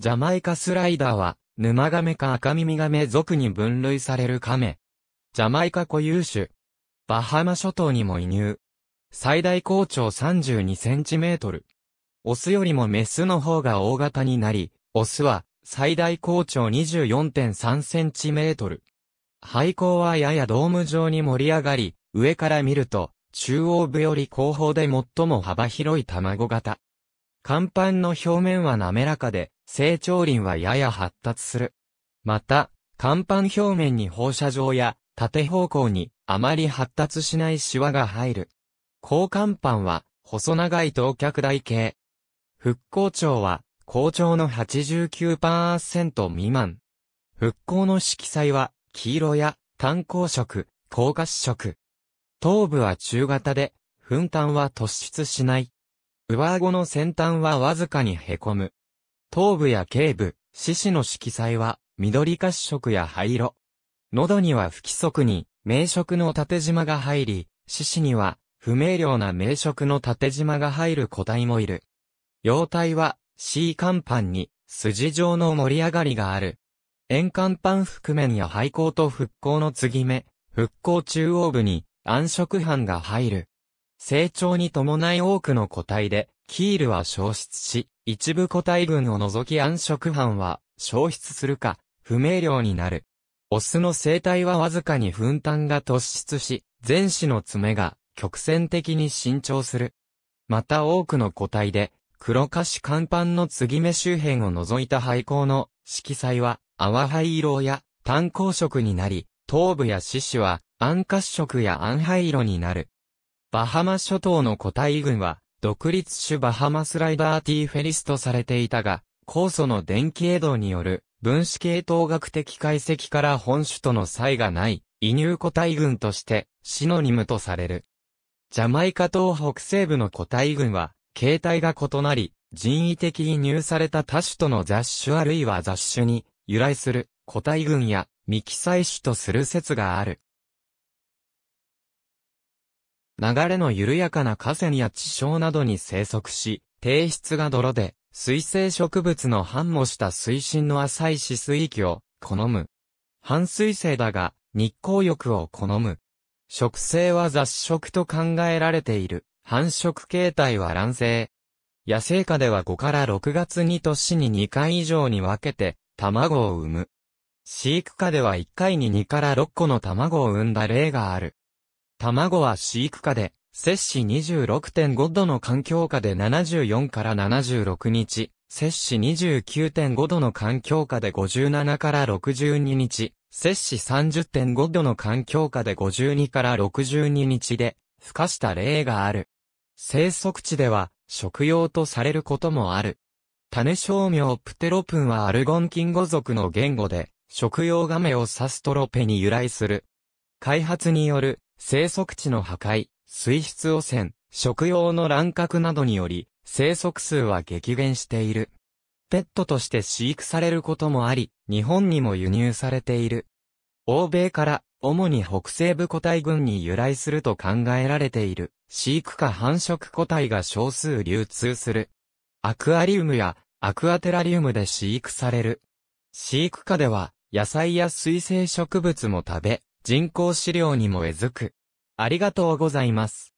ジャマイカスライダーは、沼亀か赤耳亀族に分類される亀。ジャマイカ固有種。バハマ諸島にも移入。最大高長32センチメートル。オスよりもメスの方が大型になり、オスは最大高長24.3センチメートル。廃校はややドーム状に盛り上がり、上から見ると、中央部より後方で最も幅広い卵型。甲板の表面は滑らかで、成長輪はやや発達する。また、甲板表面に放射状や縦方向にあまり発達しないシワが入る。高甲板は細長い等脚台形。復興潮は校長の89%未満。復興の色彩は黄色や炭鉱色、高褐色。頭部は中型で、粉炭は突出しない。上顎の先端はわずかに凹む。頭部や頸部、四肢の色彩は、緑褐色や灰色。喉には不規則に、名色の縦縞が入り、四肢には、不明瞭な名色の縦縞が入る個体もいる。様体は、C 甲板に、筋状の盛り上がりがある。円甲板覆面や廃校と復興の継ぎ目、復興中央部に、暗色斑が入る。成長に伴い多くの個体で、キールは消失し、一部個体群を除き暗色斑は消失するか、不明瞭になる。オスの生態はわずかに粉炭が突出し、前肢の爪が曲線的に伸長する。また多くの個体で、黒菓子甲板の継ぎ目周辺を除いた廃校の色彩は淡灰色や炭鉱色になり、頭部や四肢は暗褐色や暗灰色になる。バハマ諸島の個体群は、独立種バハマスライダーティーフェリスとされていたが、酵素の電気移動による分子系統学的解析から本種との差異がない移入個体群としてシノニムとされる。ジャマイカ島北西部の個体群は形態が異なり人為的に入された他種との雑種あるいは雑種に由来する個体群や未記載種とする説がある。流れの緩やかな河川や地床などに生息し、低質が泥で、水生植物の繁茂した水深の浅い止水域を好む。半水性だが、日光浴を好む。植生は雑食と考えられている。繁殖形態は卵生。野生下では5から6月に年に2回以上に分けて卵を産む。飼育下では1回に2から6個の卵を産んだ例がある。卵は飼育下で、摂氏26.5度の環境下で74から76日、摂氏29.5度の環境下で57から62日、摂氏30.5度の環境下で52から62日で、孵化した例がある。生息地では、食用とされることもある。種商名プテロプンはアルゴンキンゴ族の言語で、食用ガメを刺すトロペに由来する。開発による生息地の破壊、水質汚染、食用の乱獲などにより、生息数は激減している。ペットとして飼育されることもあり、日本にも輸入されている。欧米から、主に北西部個体群に由来すると考えられている、飼育下繁殖個体が少数流通する。アクアリウムやアクアテラリウムで飼育される。飼育下では、野菜や水生植物も食べ、人工資料にもえずく。ありがとうございます。